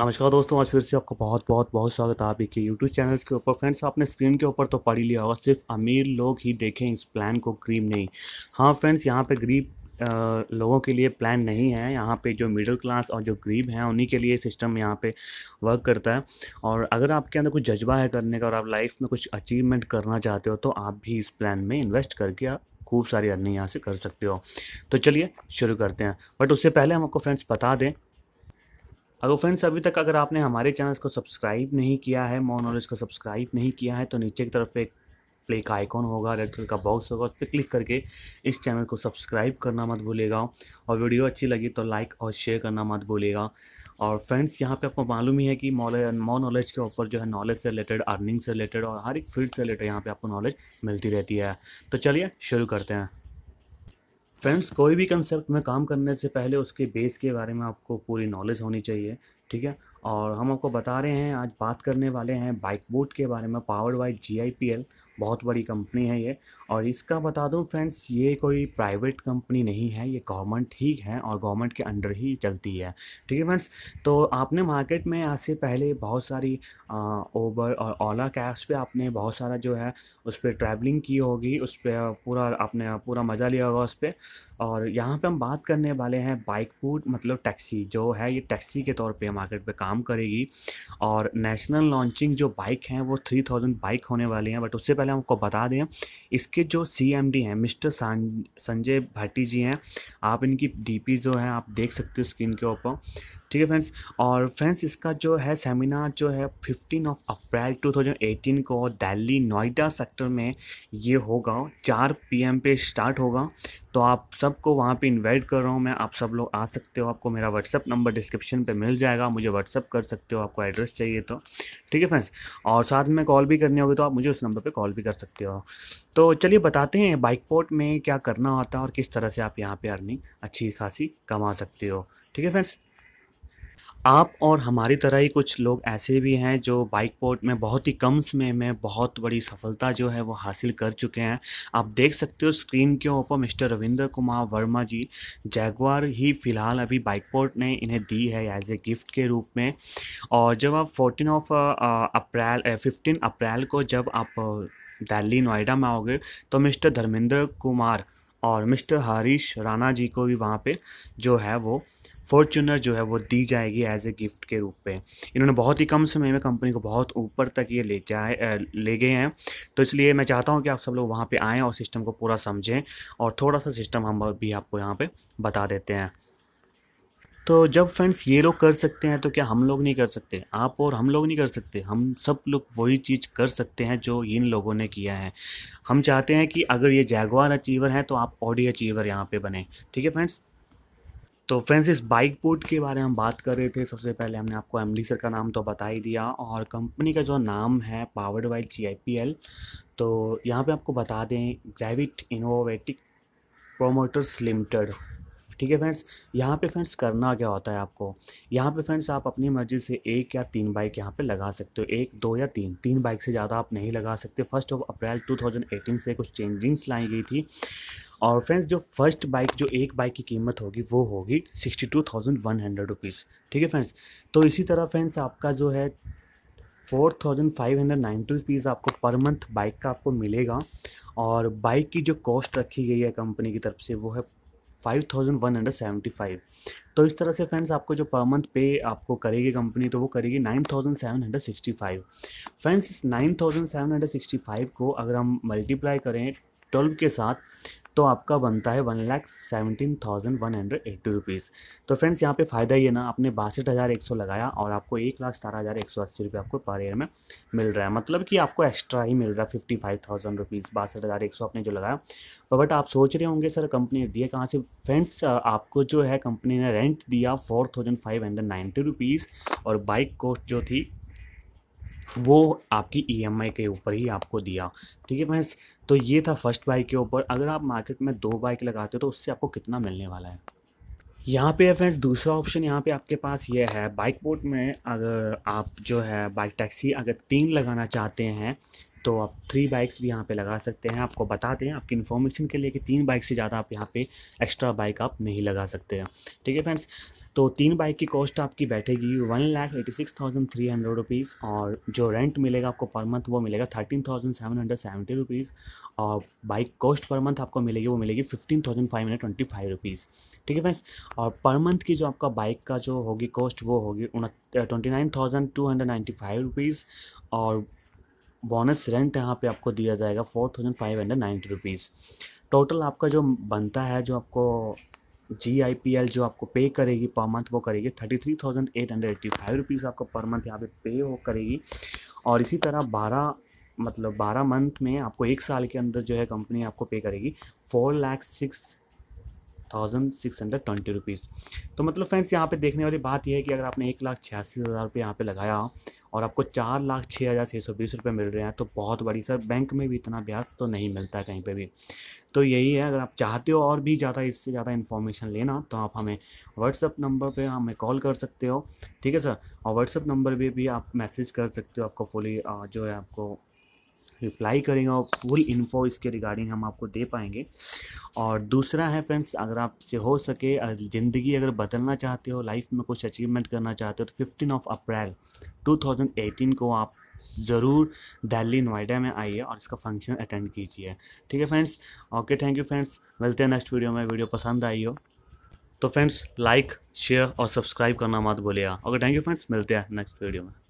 नमस्कार दोस्तों आज फिर से आपका बहुत बहुत बहुत स्वागत है आपके यूट्यूब चैनल्स के ऊपर फ्रेंड्स आपने स्क्रीन के ऊपर तो पढ़ ही लिया होगा सिर्फ अमीर लोग ही देखें इस प्लान को क्रीम नहीं हाँ फ्रेंड्स यहाँ पे गरीब लोगों के लिए प्लान नहीं है यहाँ पे जो मिडिल क्लास और जो गरीब हैं उन्हीं के लिए सिस्टम यहाँ पे वर्क करता है और अगर आपके अंदर कुछ जज्बा है करने का और आप लाइफ में कुछ अचीवमेंट करना चाहते हो तो आप भी इस प्लान में इन्वेस्ट करके आप खूब सारी अर्निंग यहाँ से कर सकते हो तो चलिए शुरू करते हैं बट उससे पहले हम आपको फ्रेंड्स बता दें अगर फ्रेंड्स अभी तक अगर आपने हमारे चैनल को सब्सक्राइब नहीं किया है मोर नॉलेज को सब्सक्राइब नहीं किया है तो नीचे की तरफ एक प्ले का आइकॉन होगा रेड कलर का बॉक्स होगा उस पर क्लिक करके इस चैनल को सब्सक्राइब करना मत भूलेगा और वीडियो अच्छी लगी तो लाइक और शेयर करना मत भूलेगा और फ्रेंड्स यहाँ पे आपको मालूम ही है कि मॉ नॉलेज के ऊपर जो है नॉलेज से रिलेटेड अर्निंग से रिलेटेड और हर एक फील्ड से रिलेटेड यहाँ पे आपको नॉलेज मिलती रहती है तो चलिए शुरू करते हैं फ्रेंड्स कोई भी कंसेप्ट में काम करने से पहले उसके बेस के बारे में आपको पूरी नॉलेज होनी चाहिए ठीक है और हम आपको बता रहे हैं आज बात करने वाले हैं बाइक बोट के बारे में powered by G I P L बहुत बड़ी कंपनी है ये और इसका बता दूं फ्रेंड्स ये कोई प्राइवेट कंपनी नहीं है ये गवर्नमेंट ही है और गवर्नमेंट के अंडर ही चलती है ठीक है फ्रेंड्स तो आपने मार्केट में आज से पहले बहुत सारी ओबर और ओला कैब्स पे आपने बहुत सारा जो है उस पर ट्रैवलिंग की होगी उस पर पूरा आपने पूरा मज़ा लिया होगा उस पर और यहाँ पर हम बात करने वाले हैं बाइक फूड मतलब टैक्सी जो है ये टैक्सी के तौर पर मार्केट पर काम करेगी और नेशनल लॉन्चिंग जो बाइक हैं वो थ्री थाउजेंड बाइक होने वाली हैं बट उससे पहले पहले आपको बता दें इसके जो सी एम डी हैं मिस्टर संजय भाटी जी हैं आप इनकी डी पी जो है आप देख सकते हो स्क्रीन के ऊपर ठीक है फ्रेंड्स और फ्रेंड्स इसका जो है सेमिनार जो है फिफ्टीन ऑफ अप्रैल एटीन को दिल्ली नोएडा सेक्टर में ये होगा चार पीएम पे स्टार्ट होगा तो आप सबको वहाँ पे इनवाइट कर रहा हूँ मैं आप सब लोग आ सकते हो आपको मेरा व्हाट्सअप नंबर डिस्क्रिप्शन पे मिल जाएगा मुझे व्हाट्सअप कर सकते हो आपको एड्रेस चाहिए तो ठीक है फ्रेंड्स और साथ में कॉल भी करनी होगी तो आप मुझे उस नंबर पे कॉल भी कर सकते हो तो चलिए बताते हैं बाइक पोर्ट में क्या करना होता है और किस तरह से आप यहाँ पर अर्निंग अच्छी खासी कमा सकते हो ठीक है फ्रेंड्स आप और हमारी तरह ही कुछ लोग ऐसे भी हैं जो बाइक पोर्ट में बहुत ही कम समय में बहुत बड़ी सफलता जो है वो हासिल कर चुके हैं आप देख सकते हो स्क्रीन के ऊपर मिस्टर रविंद्र कुमार वर्मा जी जैगवार ही फ़िलहाल अभी बाइक पोर्ट ने इन्हें दी है एज ए गिफ्ट के रूप में और जब आप fourteen of uh, April fifteen uh, April को जब आप uh, दिल्ली नोएडा में आओगे तो मिस्टर धर्मेंद्र कुमार और मिस्टर हरीश राणा जी को भी वहाँ पे जो है वो फॉर्चूनर जो है वो दी जाएगी एज ए गिफ्ट के रूप में इन्होंने बहुत ही कम समय में कंपनी को बहुत ऊपर तक ये ले जाए ले गए हैं तो इसलिए मैं चाहता हूँ कि आप सब लोग वहाँ पर आएँ और सिस्टम को पूरा समझें और थोड़ा सा सिस्टम हम भी आपको यहाँ पर बता देते हैं तो जब फ्रेंड्स ये लोग कर सकते हैं तो क्या हम लोग नहीं कर सकते आप और हम लोग नहीं कर सकते हम सब लोग वही चीज़ कर सकते हैं जो इन लोगों ने किया है हम चाहते हैं कि अगर ये जैगवार अचीवर हैं तो आप ऑडी अचीवर यहाँ पे बने ठीक है फ्रेंड्स तो फ्रेंड्स इस बाइक बोर्ड के बारे में हम बात कर रहे थे सबसे पहले हमने आपको एम सर का नाम तो बता ही दिया और कंपनी का जो नाम है पावर्ड बाई जी तो यहाँ पे आपको बता दें ग्रेविट इनोवेटिक प्रोमोटर्स लिमिटेड ठीक है फ्रेंड्स यहाँ पे फ्रेंड्स करना क्या होता है आपको यहाँ पे फ्रेंड्स आप अपनी मर्ज़ी से एक या तीन बाइक यहाँ पे लगा सकते हो एक दो या तीन तीन बाइक से ज़्यादा आप नहीं लगा सकते फर्स्ट ऑफ अप्रैल 2018 से कुछ चेंजिंग्स लाई गई थी और फ्रेंड्स जो फर्स्ट बाइक जो एक बाइक की कीमत होगी वो होगी sixty two thousand one hundred rupees ठीक है फ्रेंड्स तो इसी तरह फ्रेंड्स आपका जो है four thousand five hundred ninety rupees आपको पर मंथ बाइक का आपको मिलेगा और बाइक की जो कॉस्ट रखी गई है कंपनी की तरफ से वो है five thousand one hundred seventy five तो इस तरह से फ्रेंड्स आपको जो पर मंथ पे आपको करेगी कंपनी तो वो करेगी nine thousand seven hundred sixty five friends इस nine thousand seven hundred sixty five को अगर हम मल्टीप्लाई करें ट्वेल्व के साथ तो आपका बनता है one lakh seventeen thousand one hundred eighty rupees तो फ्रेंड्स यहाँ पे फ़ायदा ये ना आपने बासठ हज़ार एक सौ लगाया और आपको एक लाख सतारह हज़ार एक सौ अस्सी रुपये आपको पर ईयर में मिल रहा है मतलब कि आपको एक्स्ट्रा ही मिल रहा है फिफ्टी फाइव थाउजेंड रुपीज़ बासठ हज़ार एक सौ आपने जो लगाया बट आप सोच रहे होंगे सर कंपनी ने दिया कहाँ से फ्रेंड्स आपको जो है कंपनी ने रेंट दिया four thousand five hundred ninety rupees और बाइक कॉस्ट जो थी वो आपकी ई e के ऊपर ही आपको दिया ठीक है फ्रेंड्स तो ये था फर्स्ट बाइक के ऊपर अगर आप मार्केट में दो बाइक लगाते हो तो उससे आपको कितना मिलने वाला है यहाँ पे फ्रेंड्स दूसरा ऑप्शन यहाँ पे आपके पास ये है बाइक पोर्ट में अगर आप जो है बाइक टैक्सी अगर तीन लगाना चाहते हैं तो आप थ्री बाइक्स भी यहाँ पे लगा सकते हैं आपको बता दें आपकी इन्फॉर्मेशन के लिए कि तीन बाइक से ज़्यादा आप यहाँ पे एक्स्ट्रा बाइक आप नहीं लगा सकते हैं ठीक है फ्रेंड्स तो तीन बाइक की कॉस्ट आपकी बैठेगी one lakh eighty six thousand three hundred rupees और जो रेंट मिलेगा आपको पर मंथ वो मिलेगा thirteen thousand seven hundred seventy rupees और बाइक कॉस्ट पर मंथ आपको मिलेगी वो मिलेगी fifteen thousand five hundred twenty five rupees ठीक है फ्रेंड्स और पर मंथ की जो आपका बाइक का जो होगी कॉस्ट वो होगी twenty nine thousand two hundred ninety five rupees और बोनस रेंट यहाँ पे आपको दिया जाएगा four thousand five hundred ninety rupees total आपका जो बनता है जो आपको जी आई पी एल जो आपको पे करेगी पर मंथ वो करेगी thirty three thousand eight hundred eighty five rupees आपको पर मंथ यहाँ पे पे वो करेगी और इसी तरह बारह मतलब बारह मंथ में आपको एक साल के अंदर जो है कंपनी आपको पे करेगी four lakh six thousand six hundred twenty rupees तो मतलब फ्रेंड्स यहाँ पे देखने वाली बात यह है कि अगर आपने एक लाख छियासी हज़ार रुपये यहाँ पे लगाया और आपको चार लाख छः हज़ार छः सौ बीस रुपये मिल रहे हैं तो बहुत बड़ी सर बैंक में भी इतना ब्याज तो नहीं मिलता है कहीं पर भी तो यही है अगर आप चाहते हो और भी ज़्यादा इससे ज़्यादा इन्फॉर्मेशन लेना तो आप हमें व्हाट्सअप नंबर पर हमें कॉल कर सकते हो ठीक है सर और व्हाट्सअप नंबर पर भी, भी आप मैसेज कर सकते हो आपको फुली जो है आपको रिप्लाई करेंगे और फुल इन्फो इसके रिगार्डिंग हम आपको दे पाएंगे और दूसरा है फ्रेंड्स अगर आपसे हो सके ज़िंदगी अगर बदलना चाहते हो लाइफ में कुछ अचीवमेंट करना चाहते हो तो फिफ्टीन ऑफ अप्रैल 2018 को आप ज़रूर दिल्ली नोएडा में आइए और इसका फंक्शन अटेंड कीजिए ठीक है friends okay thank you friends मिलते हैं नेक्स्ट वीडियो में वीडियो पसंद आई हो तो फ्रेंड्स लाइक शेयर और सब्सक्राइब करना मत भूलिएगा ओके थैंक यू फ्रेंड्स मिलते हैं नेक्स्ट वीडियो में